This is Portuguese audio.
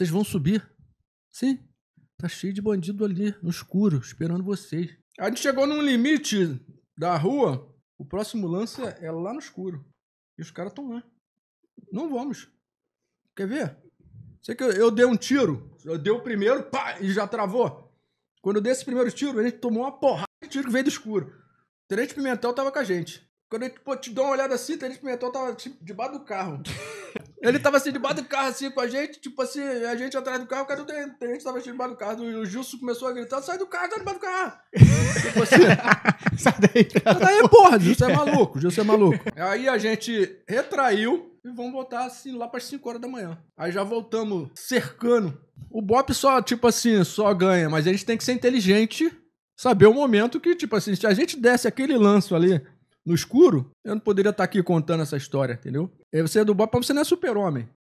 Vocês vão subir. Sim. Tá cheio de bandido ali, no escuro, esperando vocês. A gente chegou num limite da rua. O próximo lance é lá no escuro. E os caras estão lá. Não vamos. Quer ver? Sei que eu, eu dei um tiro. Eu dei o primeiro, pá, e já travou. Quando eu dei esse primeiro tiro, a gente tomou uma porrada de tiro que veio do escuro. O Tenente Pimentel tava com a gente. Quando a gente pô, te dá uma olhada assim, o Tenente Pimentel tava tipo, debaixo do carro. Ele tava assim debaixo do carro, assim, com a gente, tipo assim, a gente atrás do carro, o cara do gente tava assim debaixo do carro. e O Justo começou a gritar: sai do carro, sai debaixo do carro. tipo assim, sai daí, Sai daí, porra, Justo é maluco, Justo é maluco. Aí a gente retraiu e vamos voltar assim lá para as 5 horas da manhã. Aí já voltamos cercando. O Bop só, tipo assim, só ganha, mas a gente tem que ser inteligente saber o momento que, tipo assim, se a gente desse aquele lanço ali no escuro, eu não poderia estar aqui contando essa história, entendeu? É, você é do Bob, você não é super-homem.